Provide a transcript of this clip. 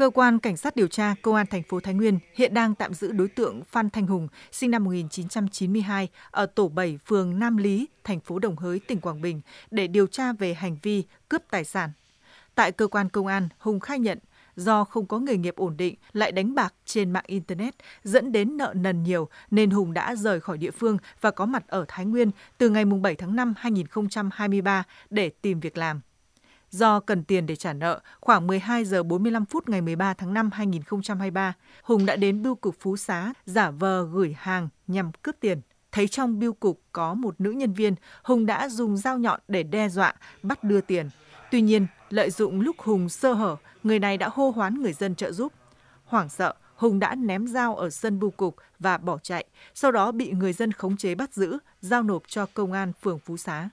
Cơ quan Cảnh sát điều tra Công an thành phố Thái Nguyên hiện đang tạm giữ đối tượng Phan Thanh Hùng, sinh năm 1992, ở tổ 7 phường Nam Lý, thành phố Đồng Hới, tỉnh Quảng Bình để điều tra về hành vi cướp tài sản. Tại cơ quan công an, Hùng khai nhận do không có nghề nghiệp ổn định lại đánh bạc trên mạng internet dẫn đến nợ nần nhiều nên Hùng đã rời khỏi địa phương và có mặt ở Thái Nguyên từ ngày 7 tháng 5 2023 để tìm việc làm. Do cần tiền để trả nợ, khoảng 12 giờ 45 phút ngày 13 tháng 5 2023, Hùng đã đến bưu cục Phú Xá giả vờ gửi hàng nhằm cướp tiền. Thấy trong bưu cục có một nữ nhân viên, Hùng đã dùng dao nhọn để đe dọa, bắt đưa tiền. Tuy nhiên, lợi dụng lúc Hùng sơ hở, người này đã hô hoán người dân trợ giúp. Hoảng sợ, Hùng đã ném dao ở sân bưu cục và bỏ chạy, sau đó bị người dân khống chế bắt giữ, giao nộp cho công an phường Phú Xá.